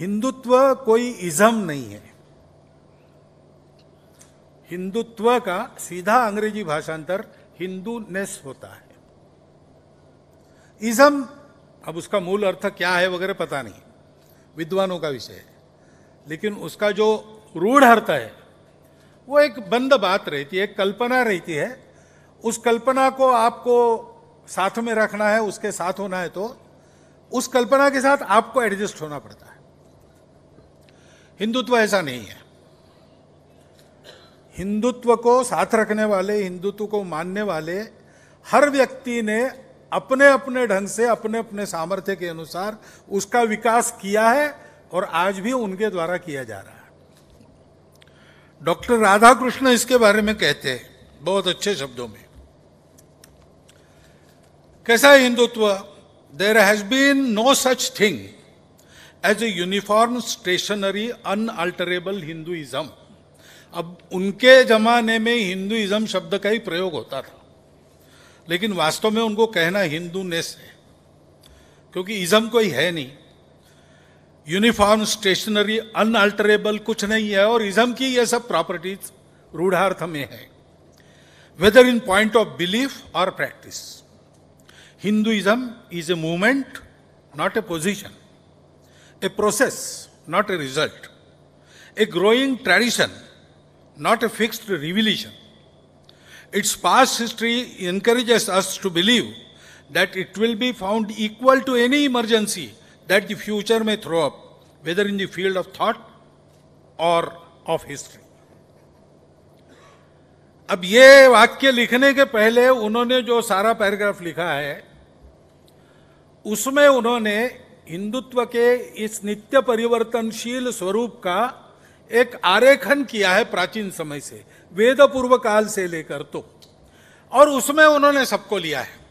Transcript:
हिंदुत्व कोई इजम नहीं है हिंदुत्व का सीधा अंग्रेजी भाषांतर हिंदूनेस होता है इज्म अब उसका मूल अर्थ क्या है वगैरह पता नहीं विद्वानों का विषय है लेकिन उसका जो रूढ़ अर्थ है वो एक बंद बात रहती है एक कल्पना रहती है उस कल्पना को आपको साथ में रखना है उसके साथ होना है तो उस कल्पना के साथ आपको एडजस्ट होना पड़ता है हिंदुत्व ऐसा नहीं है हिंदुत्व को साथ रखने वाले हिंदुत्व को मानने वाले हर व्यक्ति ने अपने अपने ढंग से अपने अपने सामर्थ्य के अनुसार उसका विकास किया है और आज भी उनके द्वारा किया जा रहा है डॉक्टर राधा कृष्ण इसके बारे में कहते हैं बहुत अच्छे शब्दों में कैसा है Hindutva there has been no such thing as a uniform stationary unalterable Hinduism अब उनके जमाने में हिंदुइज्म शब्द का ही प्रयोग होता था लेकिन वास्तव में उनको कहना हिंदू नेस है क्योंकि इज्म कोई है नहीं यूनिफॉर्म स्टेशनरी अनअल्टरेबल कुछ नहीं है और इज्म की ये सब प्रॉपर्टीज रूढ़ार्थ में है whether in point of belief और practice Hinduism is a movement not a position a process, not a result, a growing tradition, not a fixed revelation. Its past history encourages us to believe that it will be found equal to any emergency that the future may throw up, whether in the field of thought or of history. अब ये वाक्य लिखने के पहले उन्होंने जो सारा paragraph लिखा है उसमें उन्होंने हिंदुत्व के इस नित्य परिवर्तनशील स्वरूप का एक आरेखन किया है प्राचीन समय से वेद पूर्व काल से लेकर तो और उसमें उन्होंने सबको लिया है